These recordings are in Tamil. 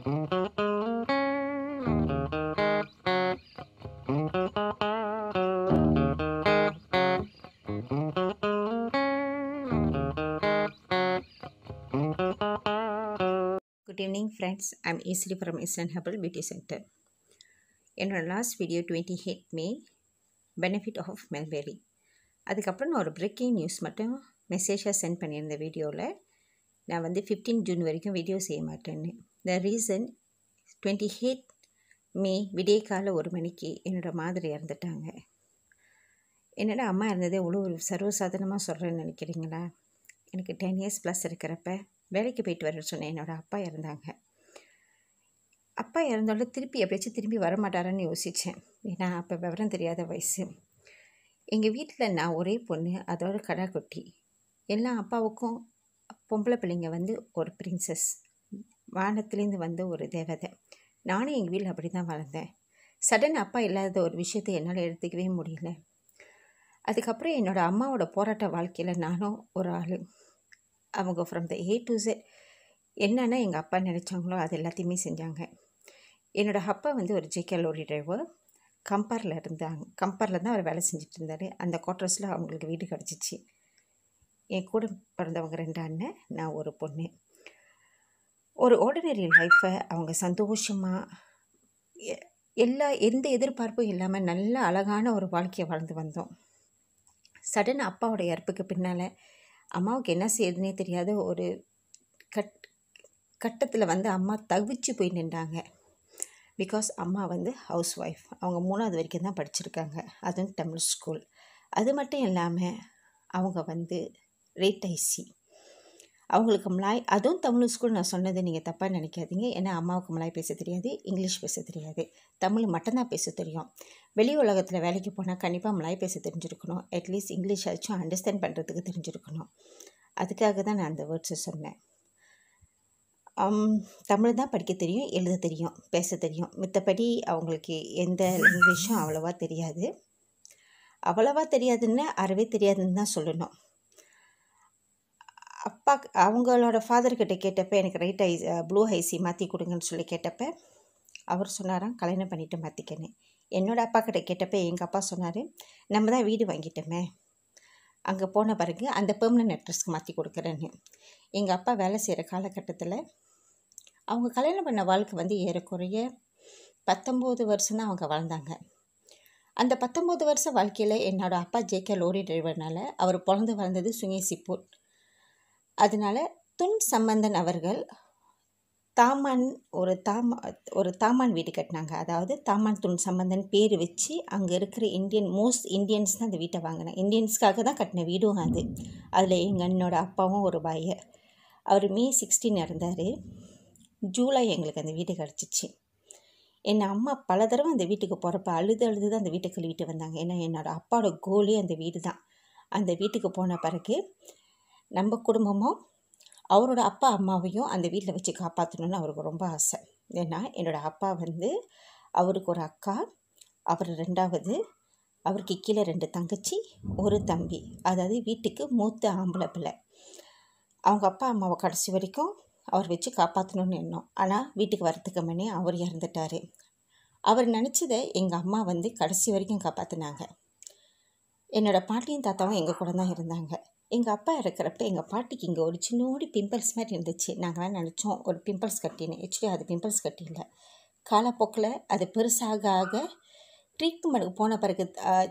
Good evening friends, I am Isri from Islan Herbal Beauty Center. In our last video 28 May, Benefit of Melberry. அதுக்கப்புறம் நான் ஒரு பிரேக்கிங் நியூஸ் மட்டும் மெசேஜாக சென்ட் பண்ணியிருந்த வீடியோவில் நான் வந்து ஃபிஃப்டீன் ஜூன் வரைக்கும் வீடியோ செய்ய மாட்டேன்னு the reason twenty eight May விடிய ஒரு மணிக்கு என்னோடய மாதிரி இறந்துட்டாங்க என்னோடய அம்மா இருந்ததே இவ்வளோ ஒரு சர்வசாதாரணமாக சொல்கிறேன்னு நினைக்கிறீங்களா எனக்கு டென் இயர்ஸ் ப்ளஸ் இருக்கிறப்ப வேலைக்கு போயிட்டு வர சொன்னேன் என்னோடய அப்பா இறந்தாங்க அப்பா இறந்தாலும் திருப்பி எப்படியாச்சும் திரும்பி வரமாட்டாரான்னு யோசித்தேன் ஏன்னா அப்போ விவரம் தெரியாத வயசு எங்கள் வீட்டில் நான் ஒரே பொண்ணு அதோட கடா கொட்டி எல்லா அப்பாவுக்கும் பொம்பளை பிள்ளைங்க வந்து ஒரு பிரின்சஸ் வானத்துலேருந்து வந்த ஒரு தேவதை நானும் எங்கள் வீட்டில் அப்படி தான் வளர்ந்தேன் சடன் அப்பா இல்லாத ஒரு விஷயத்தை என்னால் எடுத்துக்கவே முடியல அதுக்கப்புறம் என்னோடய அம்மாவோட போராட்ட வாழ்க்கையில் நானும் ஒரு ஆள் அவங்க from the A to Z என்னென்னா எங்கள் அப்பா நினச்சாங்களோ அது எல்லாத்தையுமே செஞ்சாங்க என்னோடய அப்பா வந்து ஒரு ஜேகே லோரி டிரைவர் கம்பரில் இருந்தாங்க கம்பரில் தான் அவர் வேலை செஞ்சுட்டு இருந்தார் அந்த குவார்டர்ஸில் அவங்களுக்கு வீடு கிடச்சிச்சு என் கூட பிறந்தவங்க ரெண்டு அண்ணன் நான் ஒரு பொண்ணு ஒரு ஆர்டினரி லைஃப்பை அவங்க சந்தோஷமாக எல்லா எந்த எதிர்பார்ப்பும் இல்லாமல் நல்ல அழகான ஒரு வாழ்க்கையை வாழ்ந்து வந்தோம் சடன் அப்பாவோடய இறப்புக்கு பின்னால் அம்மாவுக்கு என்ன செய்யுதுன்னே தெரியாத ஒரு கட் கட்டத்தில் வந்து அம்மா தவிச்சு போய் நின்றாங்க பிகாஸ் அம்மா வந்து ஹவுஸ் ஒய்ஃப் அவங்க மூணாவது வரைக்கும் தான் படிச்சிருக்காங்க அதுவும் தமிழ் ஸ்கூல் அது மட்டும் இல்லாமல் அவங்க வந்து ரேட் ஐசி அவங்களுக்கு மலாய் அதுவும் தமிழ் ஸ்கூல் நான் சொன்னது நீங்கள் தப்பாக நினைக்காதீங்க ஏன்னா அம்மாவுக்கு மலாய் பேச தெரியாது இங்கிலீஷ் பேச தெரியாது தமிழ் மட்டும்தான் பேச தெரியும் வெளி உலகத்தில் வேலைக்கு போனால் கண்டிப்பாக மலாய் பேச தெரிஞ்சிருக்கணும் அட்லீஸ்ட் இங்கிலீஷ் ஆச்சும் அண்டர்ஸ்டாண்ட் பண்ணுறதுக்கு தெரிஞ்சிருக்கணும் அதுக்காக தான் நான் அந்த வேர்ட்ஸை சொன்னேன் தமிழ் தான் படிக்க தெரியும் எழுத தெரியும் பேச தெரியும் மித்தபடி அவங்களுக்கு எந்த லாங்குவேஜும் அவ்வளோவா தெரியாது அவ்வளோவா தெரியாதுன்னு அறவே தெரியாதுன்னு தான் சொல்லணும் அப்பா அவங்களோட ஃபாதர்கிட்ட கேட்டப்ப எனக்கு ரைட் ஐஸ் ப்ளூ ஐசி மாற்றி கொடுங்கன்னு சொல்லி கேட்டப்போ அவர் சொன்னாராம் கல்யாணம் பண்ணிவிட்டு மாற்றிக்கினேன் என்னோடய அப்பா கிட்ட கேட்டப்போ எங்கள் அப்பா சொன்னார் நம்ம தான் வீடு வாங்கிட்டோமே அங்கே போன பிறகு அந்த பெர்மனன்ட் அட்ரஸ்க்கு மாற்றி கொடுக்குறேன்னு எங்கள் அப்பா வேலை செய்கிற காலகட்டத்தில் அவங்க கல்யாணம் பண்ண வாழ்க்கை வந்து ஏறக்குறைய பத்தொம்போது வருஷம் தான் அவங்க வாழ்ந்தாங்க அந்த பத்தொம்போது வருஷம் வாழ்க்கையில் என்னோடய அப்பா ஜேகே லோரி டிரைவர்னால் அவர் பிறந்து வளர்ந்தது சுங்கேசிப்பூர் அதனால் துன் சம்பந்தன் அவர்கள் தாமான் ஒரு தாமா ஒரு தாமான் வீடு கட்டினாங்க அதாவது தாமான் துன் சம்பந்தன் பேர் வச்சு அங்கே இருக்கிற இந்தியன் மோஸ்ட் இந்தியன்ஸ் தான் அந்த வீட்டை வாங்கினேன் இந்தியன்ஸ்க்காக தான் கட்டின வீடும் அது அதில் எங்கள் அண்ணனோட அப்பாவும் ஒரு பாயர் அவர் மே சிக்ஸ்டீன் இறந்தார் ஜூலை எங்களுக்கு அந்த வீடு கிடச்சிச்சு என் அம்மா பல தடவை அந்த வீட்டுக்கு போகிறப்ப அழுது அழுது தான் அந்த வீட்டை கழுவிட்டு வந்தாங்க ஏன்னா என்னோடய அப்பாவோட கோலே அந்த வீடு தான் அந்த வீட்டுக்கு போன பிறகு நம்ம குடும்பமும் அவரோட அப்பா அம்மாவையும் அந்த வீட்டில் வச்சு காப்பாற்றணும்னு அவருக்கு ரொம்ப ஆசை ஏன்னா என்னோடய அப்பா வந்து அவருக்கு ஒரு அக்கா அவர் ரெண்டாவது அவருக்கு கீழே ரெண்டு தங்கச்சி ஒரு தம்பி அதாவது வீட்டுக்கு மூத்த ஆம்பளை பிள்ளை அவங்க அப்பா அம்மாவை கடைசி வரைக்கும் அவர் வச்சு காப்பாற்றணும்னு எண்ணம் ஆனால் வீட்டுக்கு வரத்துக்கு முன்னே அவர் இறந்துட்டார் அவர் நினச்சதை எங்கள் அம்மா வந்து கடைசி வரைக்கும் காப்பாற்றினாங்க என்னோடய பாட்டியும் தாத்தாவும் எங்கள் கூட தான் இருந்தாங்க எங்கள் அப்பா இருக்கிறப்ப எங்கள் பாட்டிக்கு இங்கே ஒரு சின்னோடி பிம்பிள்ஸ் மாதிரி இருந்துச்சு நாங்களாம் நினச்சோம் ஒரு பிம்பிள்ஸ் கட்டின்னு ஆக்சுவலி அது பிம்பிள்ஸ் கட்டியில் காலப்போக்கில் அது பெருசாக ஆக ட்ரீட்மெண்ட்டுக்கு போன பிறகு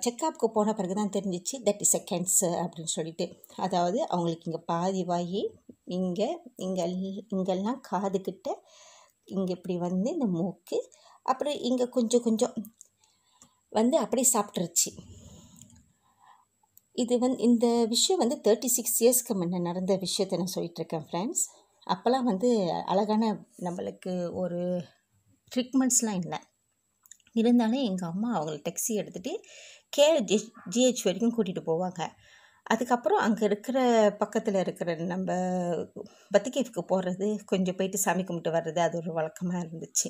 செக்கப்புக்கு போன பிறகு தான் தெரிஞ்சிச்சு தட் இஸ் அ கேன்சர் அப்படின்னு சொல்லிட்டு அதாவது அவங்களுக்கு இங்கே பாதி வாயி இங்கே இங்கே இங்கெல்லாம் காதுக்கிட்ட இங்கே இப்படி வந்து இந்த மூக்கு அப்புறம் இங்கே கொஞ்சம் கொஞ்சம் வந்து அப்படியே சாப்பிட்ருச்சு இது வந்து இந்த விஷயம் வந்து தேர்ட்டி சிக்ஸ் இயர்ஸ்க்கு முன்னே நடந்த விஷயத்த நான் சொல்லிகிட்ருக்கேன் ஃப்ரெண்ட்ஸ் அப்போல்லாம் வந்து அழகான நம்மளுக்கு ஒரு ட்ரீட்மெண்ட்ஸ்லாம் இல்லை இருந்தாலும் எங்கள் அம்மா அவங்க டெக்ஸி எடுத்துகிட்டு கேஆர் ஜி ஜிஹெச் வரைக்கும் கூட்டிகிட்டு போவாங்க அதுக்கப்புறம் அங்கே இருக்கிற பக்கத்தில் இருக்கிற நம்ம பத்திகேவுக்கு போகிறது கொஞ்சம் போயிட்டு சாமி கும்பிட்டு வர்றது அது ஒரு வழக்கமாக இருந்துச்சு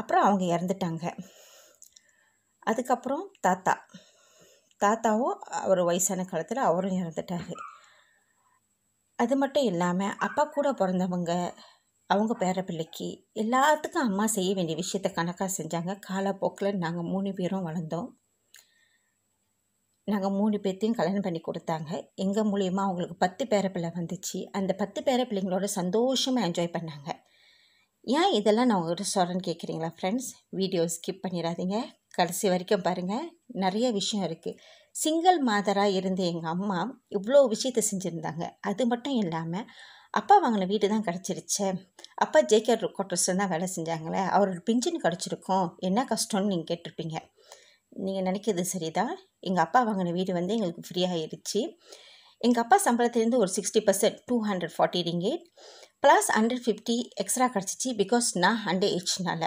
அப்புறம் அவங்க இறந்துட்டாங்க அதுக்கப்புறம் தாத்தா தாத்தாவும் அவர் வயசான காலத்தில் அவரும் இறந்துட்டார் அது மட்டும் இல்லாமல் அப்பா கூட பிறந்தவங்க அவங்க பேர பிள்ளைக்கு எல்லாத்துக்கும் அம்மா செய்ய வேண்டிய விஷயத்த கணக்காக செஞ்சாங்க காலப்போக்கில் நாங்கள் மூணு பேரும் வளர்ந்தோம் நாங்கள் மூணு பேர்த்தையும் கல்யாணம் பண்ணி கொடுத்தாங்க எங்கள் மூலியமாக அவங்களுக்கு பத்து பேரப்பிள்ளை வந்துச்சு அந்த பத்து பேரப்பிள்ளைங்களோட சந்தோஷமாக என்ஜாய் பண்ணாங்க ஏன் இதெல்லாம் நான் உங்கள்கிட்ட சொல்கிறேன்னு கேட்குறீங்களா ஃப்ரெண்ட்ஸ் வீடியோ ஸ்கிப் பண்ணிடாதீங்க கடைசி வரைக்கும் பாருங்கள் நிறைய விஷயம் இருக்குது சிங்கிள் மாதராக இருந்த எங்கள் அம்மா இவ்வளோ விஷயத்தை செஞ்சுருந்தாங்க அது மட்டும் இல்லாமல் அப்பா வாங்கின வீடு தான் கிடச்சிருச்சு அப்பா ஜேகேஆர் கோட்டர்ஸில் தான் வேலை செஞ்சாங்களே அவரோட பிஞ்சின் கிடச்சிருக்கோம் என்ன கஷ்டம்னு நீங்கள் கேட்டிருப்பீங்க நீங்கள் நினைக்கிறது சரிதான் எங்கள் அப்பா வாங்கின வீடு வந்து எங்களுக்கு ஃப்ரீயாகிருச்சு எங்கள் அப்பா சம்பளத்துலேருந்து ஒரு sixty percent two hundred forty ringgit plus hundred fifty extra கிடச்சிச்சு பிகாஸ் நான் அண்டர் ஏஜ்னால்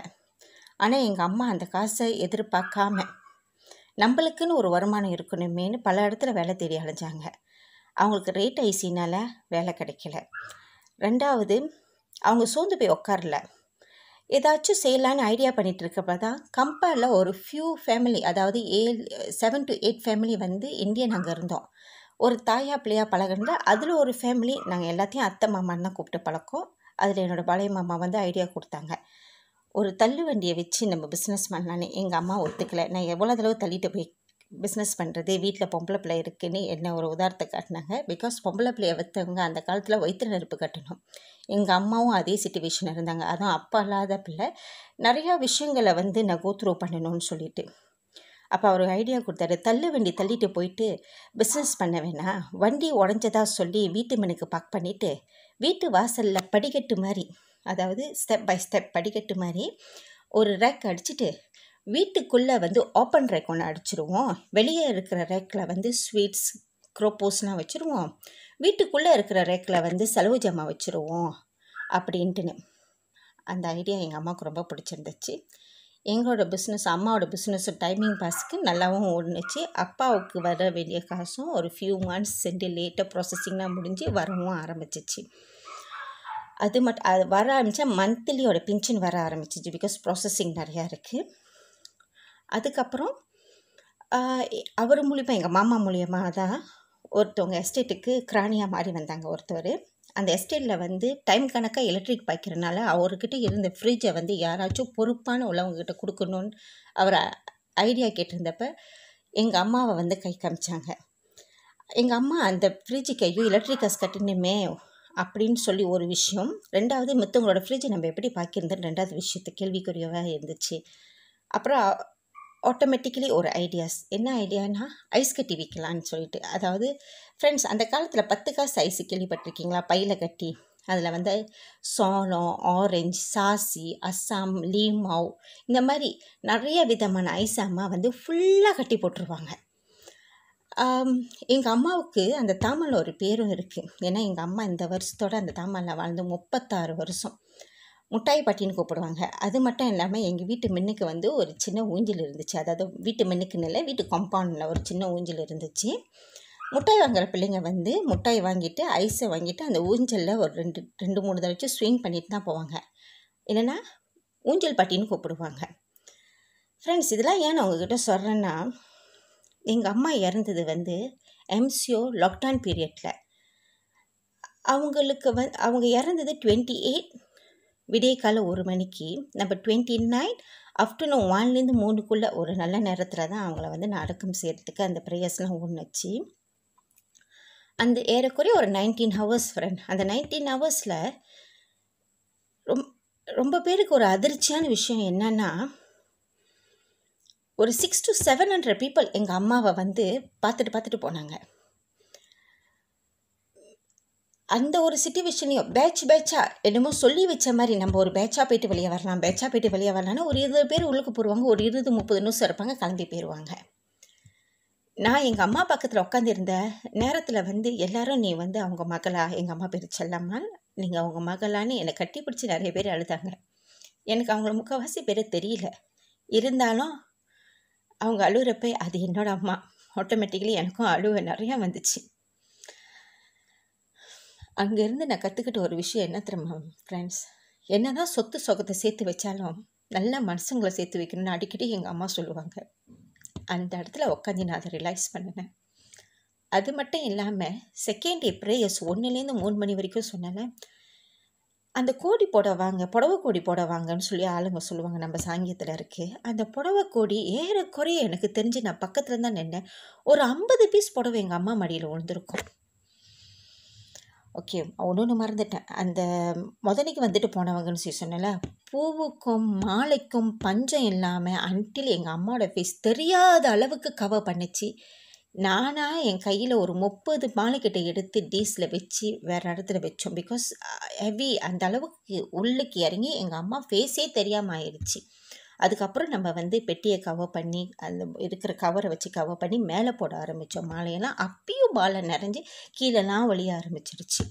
ஆனால் எங்கள் அம்மா அந்த காசை எதிர்பார்க்காம நம்மளுக்குன்னு ஒரு வருமானம் இருக்கணுமேனு பல இடத்துல வேலை தேடி அழைஞ்சாங்க அவங்களுக்கு ரேட் ஐசினால் வேலை கிடைக்கல ரெண்டாவது அவங்க சோர்ந்து போய் உட்காரல ஏதாச்சும் செய்யலான்னு ஐடியா பண்ணிகிட்டு இருக்கப்ப தான் கம்பேரில் ஒரு ஃபியூ ஃபேமிலி அதாவது ஏழு செவன் டு எயிட் ஃபேமிலி வந்து இந்தியன் அங்கே இருந்தோம் ஒரு தாயா பிள்ளையா பழகிருந்த அதில் ஒரு ஃபேமிலி நாங்கள் எல்லாத்தையும் அத்தை மாமான்னு தான் கூப்பிட்டு பழக்கம் அதில் என்னோடய பழைய மாமா வந்து ஐடியா கொடுத்தாங்க ஒரு தள்ளு வண்டியை வச்சு நம்ம பிஸ்னஸ் பண்ணலான்னு எங்கள் அம்மா ஒத்துக்கலை நான் எவ்வளோ தடவை தள்ளிட்டு போய் பிஸ்னஸ் பண்ணுறது வீட்டில் பொம்பளை பிள்ளை இருக்குன்னு என்ன ஒரு உதாரணத்தை காட்டினாங்க பிகாஸ் பொம்பளை பிள்ளையை வைத்தவங்க அந்த காலத்தில் வயிற்று நெருப்பு கட்டணும் எங்கள் அம்மாவும் அதே சுச்சுவேஷன் இருந்தாங்க அதுவும் அப்பா இல்லாத பிள்ளை நிறையா விஷயங்களை வந்து நான் கோத்ரூ பண்ணணும்னு சொல்லிட்டு அப்போ அவர் ஐடியா கொடுத்தாரு தள்ளு வண்டி தள்ளிட்டு போயிட்டு பிஸ்னஸ் பண்ண வேணாம் வண்டி உடஞ்சதா சொல்லி வீட்டு மனுக்கு பாக் பண்ணிவிட்டு வீட்டு வாசலில் படிக்கட்டு மாதிரி அதாவது ஸ்டெப் பை ஸ்டெப் படிக்கட்டு மாதிரி ஒரு ரேக் அடிச்சுட்டு வீட்டுக்குள்ளே வந்து ஓப்பன் ரேக் ஒன்று அடிச்சிருவோம் வெளியே இருக்கிற ரேக்கில் வந்து ஸ்வீட்ஸ் க்ரோப்போஸ்லாம் வச்சுருவோம் வீட்டுக்குள்ளே இருக்கிற ரேக்கில் வந்து செலவு ஜமா வச்சுருவோம் அப்படின்ட்டுன்னு அந்த ஐடியா எங்கள் அம்மாவுக்கு ரொம்ப பிடிச்சிருந்துச்சு எங்களோட பிஸ்னஸ் அம்மாவோட பிஸ்னஸ் டைமிங் பாஸ்க்கு நல்லாவும் ஓடுனுச்சு அப்பாவுக்கு வர வேண்டிய காசும் ஒரு ஃபியூ மந்த்ஸ் சென்று லேட்டாக ப்ராசஸிங்லாம் முடிஞ்சு வரவும் ஆரம்பிச்சிச்சு அது மட்டும் அது வர ஆரம்பித்தா மந்த்லியோட பென்ஷன் வர ஆரம்பிச்சிச்சு பிகாஸ் ப்ராசஸிங் நிறையா இருக்குது அதுக்கப்புறம் அவர் மூலிமா எங்கள் மாமா மூலியமாக தான் ஒருத்தவங்க எஸ்டேட்டுக்கு கிராணியாக மாறி வந்தாங்க ஒருத்தவர் அந்த எஸ்டேட்டில் வந்து டைம் கணக்காக எலக்ட்ரிக் பாய்க்கிறனால அவர்கிட்ட இருந்த ஃப்ரிட்ஜை வந்து யாராச்சும் பொறுப்பான உள்ளவங்ககிட்ட கொடுக்கணும்னு அவர் ஐடியா கேட்டிருந்தப்ப எங்கள் அம்மாவை வந்து கை காமிச்சாங்க எங்கள் அம்மா அந்த ஃப்ரிட்ஜு ஐயோ எலக்ட்ரிக் காசு கட்டினுமே அப்படின்னு சொல்லி ஒரு விஷயம் ரெண்டாவது மற்றவங்களோட ஃப்ரிட்ஜை நம்ம எப்படி பார்க்கிருந்தோம் ரெண்டாவது விஷயத்தை கேள்விக்குரியவாக இருந்துச்சு அப்புறம் ஆட்டோமேட்டிக்கலி ஒரு ஐடியாஸ் என்ன ஐடியானா ஐஸ் கட்டி விற்கலான்னு சொல்லிட்டு அதாவது ஃப்ரெண்ட்ஸ் அந்த காலத்தில் பத்து காசு ஐஸ் கேள்விப்பட்டிருக்கீங்களா பையில் கட்டி அதில் வந்து சோளம் ஆரஞ்சு சாசி அஸ்ஸாம் லீமாவ் இந்த மாதிரி நிறைய விதமான ஐஸ் அம்மா வந்து ஃபுல்லாக கட்டி போட்டுருவாங்க எங்கள் அம்மாவுக்கு அந்த தாமல் ஒரு பேரும் இருக்குது ஏன்னா எங்கள் அம்மா இந்த வருஷத்தோடு அந்த தாமலில் வாழ்ந்து முப்பத்தாறு வருஷம் முட்டாய் பாட்டின்னு கூப்பிடுவாங்க அது மட்டும் இல்லாமல் எங்கள் வீட்டு மின்னுக்கு வந்து ஒரு சின்ன ஊஞ்சல் இருந்துச்சு அதாவது வீட்டு மின்னுக்குன்னு இல்லை வீட்டு காம்பவுண்டில் ஒரு சின்ன ஊஞ்சல் இருந்துச்சு முட்டாய் வாங்குற பிள்ளைங்க வந்து முட்டாய் வாங்கிட்டு ஐஸை வாங்கிட்டு அந்த ஊஞ்சலில் ஒரு ரெண்டு ரெண்டு மூணு தடவை ஸ்விங் பண்ணிட்டு தான் போவாங்க இல்லைன்னா ஊஞ்சல் பாட்டின்னு கூப்பிடுவாங்க ஃப்ரெண்ட்ஸ் இதெல்லாம் ஏன் நான் உங்ககிட்ட சொல்கிறேன்னா எங்கள் அம்மா இறந்தது வந்து எம்சிஓ லாக்டவுன் பீரியடில் அவங்களுக்கு வந் அவங்க இறந்தது டுவெண்ட்டி எயிட் விடிய ஒரு மணிக்கு நம்ம டுவெண்ட்டி நைன் ஆஃப்டர்நூன் ஒன்லேருந்து மூணுக்குள்ளே ஒரு நல்ல நேரத்தில் தான் அவங்கள வந்து நான் அடக்கம் செய்கிறதுக்கு அந்த ப்ரேயர்ஸ்லாம் ஒன்றுச்சு அந்த ஏறக்குறைய ஒரு நைன்டீன் ஹவர்ஸ் ஃப்ரெண்ட் அந்த நைன்டீன் ஹவர்ஸில் ரொம் ரொம்ப பேருக்கு ஒரு அதிர்ச்சியான விஷயம் என்னென்னா ஒரு six to seven hundred people எங்கள் அம்மாவை வந்து பார்த்துட்டு பார்த்துட்டு போனாங்க அந்த ஒரு சுச்சுவேஷனையும் பேட்ச் பேட்சாக என்னமோ சொல்லி வச்ச மாதிரி நம்ம ஒரு பேட்சாக போயிட்டு வெளியே வரலாம் பேட்சாக போயிட்டு வெளியே வரலாம்னு ஒரு இருபது பேர் உள்ளுக்கு போடுவாங்க ஒரு இருபது முப்பது நிமிஷம் இருப்பாங்க கிளம்பி போயிடுவாங்க நான் எங்கள் அம்மா பக்கத்தில் உட்காந்துருந்த நேரத்தில் வந்து எல்லாரும் நீ வந்து அவங்க மகளா எங்கள் அம்மா பேர் செல்லம்மா நீங்கள் அவங்க மகளான்னு என்னை கட்டி பிடிச்சி நிறைய பேர் அழுதாங்க எனக்கு அவங்கள முக்கால்வாசி பேர் தெரியல இருந்தாலும் அவங்க அழுகிறப்ப அது என்னோட அம்மா ஆட்டோமேட்டிக்கலி எனக்கும் அழுவ நிறையா வந்துச்சு அங்கேருந்து நான் கற்றுக்கிட்ட ஒரு விஷயம் என்ன தெரியுமா ஃப்ரெண்ட்ஸ் என்ன தான் சொத்து சொகத்தை சேர்த்து வச்சாலும் நல்ல மனுஷங்களை சேர்த்து வைக்கணும்னு அடிக்கடி எங்கள் அம்மா சொல்லுவாங்க அந்த இடத்துல உட்காந்து நான் அதை ரிலாக்ஸ் பண்ணினேன் அது மட்டும் இல்லாமல் செகண்ட் ப்ரேயர்ஸ் ஒன்றுலேருந்து மூணு மணி வரைக்கும் சொன்னேன் அந்த கோடி போட வாங்க புடவை கோடி போட வாங்கன்னு சொல்லி ஆளுங்க சொல்லுவாங்க நம்ம சாங்கியத்தில் இருக்குது அந்த புடவை கோடி ஏறக்குறைய எனக்கு தெரிஞ்சு நான் பக்கத்தில் தான் நின்றேன் ஒரு ஐம்பது பீஸ் புடவை எங்கள் அம்மா மடியில் உழுந்திருக்கும் ஓகே ஒன்று ஒன்று மறந்துட்டேன் அந்த முதனைக்கு வந்துட்டு போனவங்கன்னு சொல்லி சொன்னல பூவுக்கும் மாலைக்கும் பஞ்சம் இல்லாமல் அன்டில் எங்கள் அம்மாவோட ஃபேஸ் தெரியாத அளவுக்கு கவர் பண்ணிச்சு நானாக என் கையில் ஒரு முப்பது மாலைக்கிட்ட எடுத்து டீஸில் வச்சு வேறு இடத்துல வச்சோம் பிகாஸ் ஹெவி அந்த அளவுக்கு உள்ளுக்கு இறங்கி எங்கள் அம்மா ஃபேஸே தெரியாமல் ஆயிடுச்சு அதுக்கப்புறம் நம்ம வந்து பெட்டியை கவர் பண்ணி அந்த இருக்கிற கவரை வச்சு கவர் பண்ணி மேலே போட ஆரம்பித்தோம் மாலையெல்லாம் அப்பயும் பாலை நிறைஞ்சு கீழெல்லாம் ஒழிய ஆரம்பிச்சிருச்சு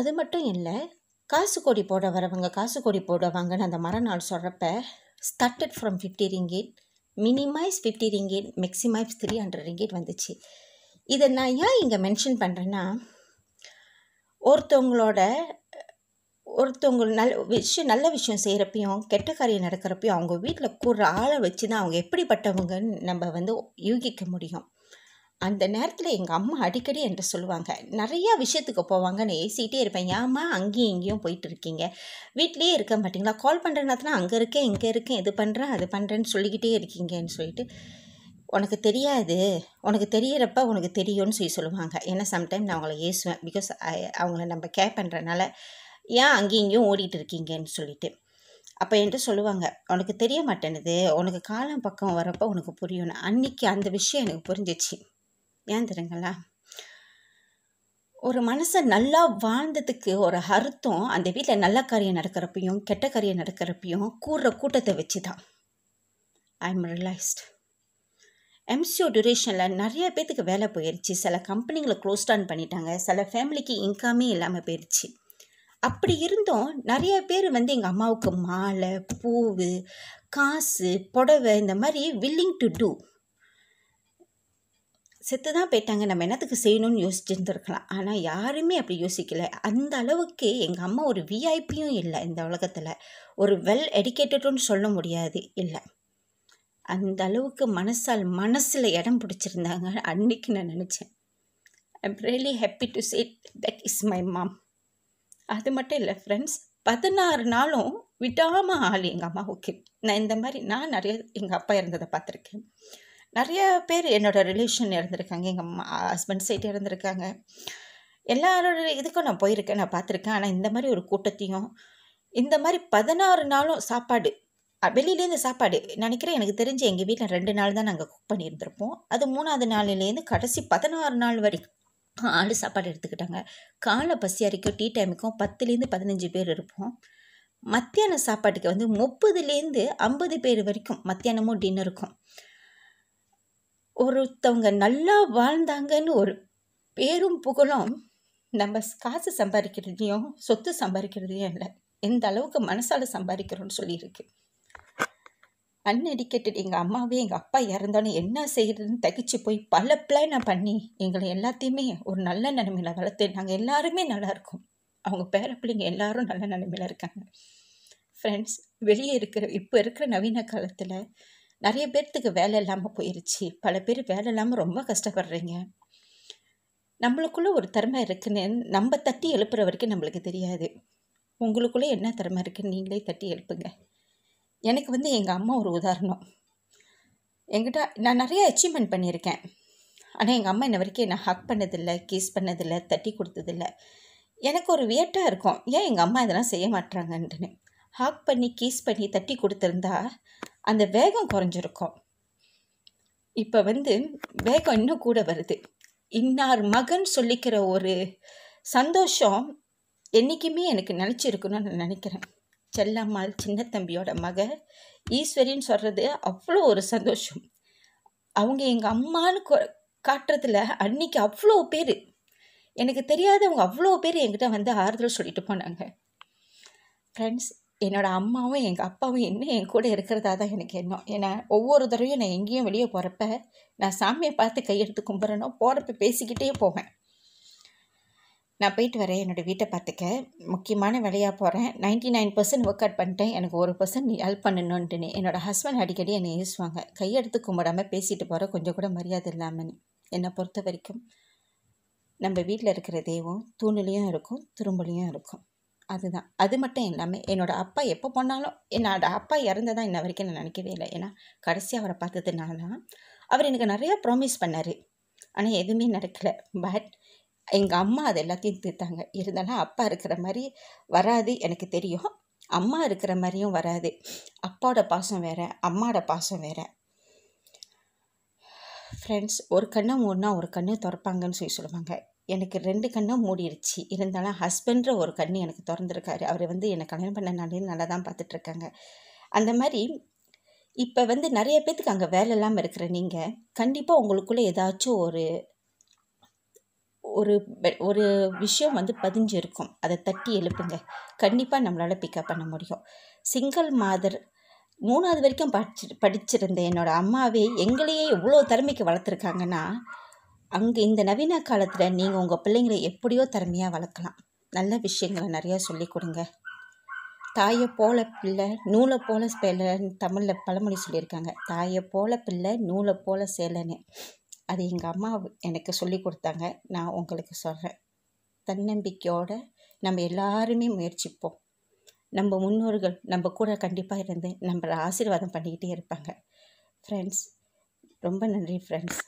அது மட்டும் இல்லை காசு கோடி போட வரவங்க காசு கோடி போட வாங்கன்னு அந்த மரநாள் சொல்கிறப்ப started from fifty ringgit minimise fifty ringgit maximise three hundred ringgit வந்துச்சு இதை நான் ஏன் இங்கே மென்ஷன் பண்ணுறேன்னா ஒருத்தவங்களோட ஒருத்தவங்க நல்ல விஷயம் நல்ல விஷயம் செய்கிறப்பையும் கெட்ட காரியம் நடக்கிறப்பையும் அவங்க வீட்டில் கூடுற ஆளை வச்சு தான் அவங்க எப்படிப்பட்டவங்கன்னு நம்ம வந்து யூகிக்க முடியும் அந்த நேரத்தில் எங்கள் அம்மா அடிக்கடி என்று சொல்லுவாங்க நிறையா விஷயத்துக்கு போவாங்கன்னு ஏசிகிட்டே இருப்பேன் ஏம்மா அங்கேயும் இங்கேயும் போயிட்டு இருக்கீங்க வீட்லேயே இருக்க மாட்டிங்களா கால் பண்ணுற நேரத்தில் அங்கே இருக்கேன் இங்கே இருக்கேன் இது பண்ணுறேன் அது பண்ணுறேன்னு சொல்லிக்கிட்டே இருக்கீங்கன்னு சொல்லிட்டு உனக்கு தெரியாது உனக்கு தெரியிறப்ப உனக்கு தெரியும்னு சொல்லி சொல்லுவாங்க ஏன்னா சம்டைம் நான் அவங்கள ஏசுவேன் பிகாஸ் அவங்கள நம்ம கேர் பண்ணுறனால ஏன் அங்கேயும் இங்கேயும் ஓடிட்டு இருக்கீங்கன்னு சொல்லிட்டு அப்போ என்று சொல்லுவாங்க உனக்கு தெரிய மாட்டேன்னுது உனக்கு காலம் பக்கம் வரப்போ உனக்கு புரியணும் அன்றைக்கி அந்த விஷயம் எனக்கு புரிஞ்சிச்சு ஏன் தெரியுங்களா ஒரு மனசை நல்லா வாழ்ந்ததுக்கு ஒரு அர்த்தம் அந்த வீட்டில் நல்ல காரியம் நடக்கிறப்பையும் கெட்ட காரியம் நடக்கிறப்பையும் கூடுற கூட்டத்தை வச்சு தான் ஐ எம் ரியலைஸ்ட் எம்சிஓ டியூரேஷனில் நிறைய பேத்துக்கு வேலை போயிடுச்சு சில கம்பெனிகளை க்ளோஸ் டவுன் பண்ணிட்டாங்க சில ஃபேமிலிக்கு இன்கமே இல்லாமல் போயிடுச்சு அப்படி இருந்தும் நிறைய பேர் வந்து எங்கள் அம்மாவுக்கு மாலை பூவு காசு புடவை இந்த மாதிரி வில்லிங் டு டூ செத்து தான் போயிட்டாங்க நம்ம என்னத்துக்கு செய்யணும்னு யோசிச்சுருந்துருக்கலாம் ஆனால் யாருமே அப்படி யோசிக்கலை அந்த அளவுக்கு எங்கள் அம்மா ஒரு விஐபியும் இல்லை இந்த உலகத்தில் ஒரு வெல் எடுக்கேட்டடுன்னு சொல்ல முடியாது இல்லை அந்த அளவுக்கு மனசால் மனசில் இடம் பிடிச்சிருந்தாங்க அன்னைக்கு நான் நினச்சேன் I'm really happy to say that is my mom அது மட்டும் இல்லை ஃப்ரெண்ட்ஸ் பதினாறு நாளும் விடாமல் ஆள் எங்கள் அம்மா ஓகே நான் இந்த மாதிரி நான் நிறைய எங்கள் அப்பா இருந்ததை பார்த்துருக்கேன் நிறைய பேர் என்னோடய ரிலேஷன் இறந்துருக்காங்க எங்கள் ஹஸ்பண்ட் சைட் இறந்துருக்காங்க எல்லாரோட இதுக்கும் நான் போயிருக்கேன் நான் பார்த்துருக்கேன் ஆனால் இந்த மாதிரி ஒரு கூட்டத்தையும் இந்த மாதிரி பதினாறு நாளும் சாப்பாடு வெளியிலேருந்து சாப்பாடு நினைக்கிறேன் எனக்கு தெரிஞ்சு எங்கள் வீட்டில் ரெண்டு நாள் தான் நாங்கள் குக் பண்ணியிருந்திருப்போம் அது மூணாவது நாளிலேருந்து கடைசி பதினாறு நாள் வரைக்கும் ஆள் சாப்பாடு எடுத்துக்கிட்டாங்க காலை பசி அரைக்கும் டீ டைமுக்கும் பத்துலேருந்து பதினஞ்சு பேர் இருப்போம் மத்தியான சாப்பாட்டுக்கு வந்து முப்பதுலேருந்து ஐம்பது பேர் வரைக்கும் மத்தியானமும் டின்னருக்கும் ஒருத்தவங்க நல்லா வாழ்ந்தாங்கன்னு ஒரு பேரும் புகழும் நம்ம காசு சம்பாதிக்கிறதையும் சொத்து சம்பாதிக்கிறதையும் இல்லை எந்த அளவுக்கு மனசால் சம்பாதிக்கிறோன்னு சொல்லியிருக்கு அன்எடிக்கேட்டட் எங்கள் அம்மாவே எங்கள் அப்பா இறந்தாலும் என்ன செய்கிறதுன்னு தகிச்சு போய் பல பிளானை பண்ணி எங்களை எல்லாத்தையுமே ஒரு நல்ல நிலைமையில் வளர்த்து நாங்கள் எல்லாருமே நல்லா இருக்கோம் அவங்க பேர பிள்ளைங்க எல்லாரும் நல்ல நிலைமையில் இருக்காங்க ஃப்ரெண்ட்ஸ் வெளியே இருக்கிற இப்போ இருக்கிற நவீன காலத்தில் நிறைய பேர்த்துக்கு வேலை இல்லாமல் போயிடுச்சு பல பேர் வேலை இல்லாமல் ரொம்ப கஷ்டப்படுறீங்க நம்மளுக்குள்ளே ஒரு திறமை இருக்குன்னு நம்ம தட்டி எழுப்புற வரைக்கும் நம்மளுக்கு தெரியாது உங்களுக்குள்ளே என்ன திறமை இருக்குன்னு நீங்களே தட்டி எழுப்புங்க எனக்கு வந்து எங்கள் அம்மா ஒரு உதாரணம் எங்கிட்ட நான் நிறைய அச்சீவ்மெண்ட் பண்ணியிருக்கேன் ஆனால் எங்கள் அம்மா என்ன வரைக்கும் நான் ஹக் பண்ணதில்லை கீஸ் பண்ணதில்லை தட்டி கொடுத்ததில்லை எனக்கு ஒரு வியட்டாக இருக்கும் ஏன் எங்கள் அம்மா இதெல்லாம் செய்ய மாட்டாங்கன்ட்டுன்னு ஹாக் பண்ணி கீஸ் பண்ணி தட்டி கொடுத்துருந்தா அந்த வேகம் குறைஞ்சிருக்கும் இப்போ வந்து வேகம் இன்னும் கூட வருது இன்னார் மகன் சொல்லிக்கிற ஒரு சந்தோஷம் என்றைக்குமே எனக்கு நினச்சிருக்கணும்னு நான் நினைக்கிறேன் செல்லம்மாள் சின்ன தம்பியோட மக ஈஸ்வரின்னு சொல்கிறது அவ்வளோ ஒரு சந்தோஷம் அவங்க எங்கள் அம்மானு காட்டுறதுல அன்னைக்கு அவ்வளோ பேர் எனக்கு தெரியாதவங்க அவ்வளோ பேர் என்கிட்ட வந்து ஆறுதல் சொல்லிட்டு போனாங்க ஃப்ரெண்ட்ஸ் என்னோடய அம்மாவும் எங்கள் அப்பாவும் இன்னும் என் கூட இருக்கிறதா தான் எனக்கு எண்ணம் ஏன்னா ஒவ்வொரு தடவையும் நான் எங்கேயும் வெளியே போகிறப்ப நான் சாமியை பார்த்து கையெடுத்து கும்பிட்றேனோ போகிறப்ப பேசிக்கிட்டே போவேன் நான் போயிட்டு வரேன் என்னோடய வீட்டை பார்த்துக்க முக்கியமான வேலையாக போகிறேன் ninety nine percent work out பண்ணிட்டேன் எனக்கு ஒரு பர்சன்ட் நீ ஹெல்ப் பண்ணணுன்ட்டுன்னு என்னோடய ஹஸ்பண்ட் அடிக்கடி என்னை யூஸ்வாங்க கையெடுத்து கும்பிடாமல் பேசிட்டு போகிற கொஞ்சம் கூட மரியாதை இல்லாமல் என்னை பொறுத்த வரைக்கும் நம்ம வீட்டில் இருக்கிற தெய்வம் தூணிலையும் இருக்கும் திரும்பலையும் இருக்கும் அதுதான் அது மட்டும் இல்லாமல் என்னோடய அப்பா எப்போ போனாலும் என்னோட அப்பா இறந்ததான் இன்ன வரைக்கும் நான் நினைக்கவே இல்லை ஏன்னா கடைசி அவரை பார்த்ததுனால தான் அவர் எனக்கு நிறையா ப்ராமிஸ் பண்ணார் ஆனால் எதுவுமே நடக்கலை பட் எங்கள் அம்மா அது எல்லாத்தையும் தீர்த்தாங்க இருந்தாலும் அப்பா இருக்கிற மாதிரி வராது எனக்கு தெரியும் அம்மா இருக்கிற மாதிரியும் வராது அப்பாவோட பாசம் வேறு அம்மாவோட பாசம் வேறு ஃப்ரெண்ட்ஸ் ஒரு கண்ணை ஒன்றா ஒரு கண்ணு திறப்பாங்கன்னு சொல்லி சொல்லுவாங்க எனக்கு ரெண்டு கண்ணும் மூடிடுச்சு இருந்தாலும் ஹஸ்பண்ட்ற ஒரு கண்ணு எனக்கு திறந்துருக்காரு அவர் வந்து என்னை கல்யாணம் பண்ணனாலே நல்லா தான் பார்த்துட்ருக்காங்க அந்த மாதிரி இப்போ வந்து நிறைய பேர்த்துக்கு அங்கே வேலை இல்லாமல் இருக்கிற நீங்கள் கண்டிப்பாக உங்களுக்குள்ளே ஏதாச்சும் ஒரு ஒரு ஒரு விஷயம் வந்து பதிஞ்சிருக்கும் அதை தட்டி எழுப்புங்க கண்டிப்பாக நம்மளால் பிக்கப் பண்ண முடியும் சிங்கிள் மாதர் மூணாவது வரைக்கும் படிச்சு படிச்சிருந்த என்னோடய அம்மாவே எங்களையே இவ்வளோ திறமைக்கு வளர்த்துருக்காங்கன்னா அங்கே இந்த நவீன காலத்தில் நீங்கள் உங்கள் பிள்ளைங்களை எப்படியோ திறமையாக வளர்க்கலாம் நல்ல விஷயங்களை நிறையா சொல்லிக் கொடுங்க தாயை போல பிள்ளை நூலை போல சேலைன்னு தமிழில் பழமொழி சொல்லியிருக்காங்க தாயை போல பிள்ளை நூலை போல சேலைன்னு அது எங்கள் அம்மா எனக்கு சொல்லி கொடுத்தாங்க நான் உங்களுக்கு சொல்கிறேன் தன்னம்பிக்கையோடு நம்ம எல்லாருமே முயற்சிப்போம் நம்ம முன்னோர்கள் நம்ம கூட கண்டிப்பாக இருந்து நம்மளை ஆசீர்வாதம் பண்ணிக்கிட்டே இருப்பாங்க ஃப்ரெண்ட்ஸ் ரொம்ப நன்றி ஃப்ரெண்ட்ஸ்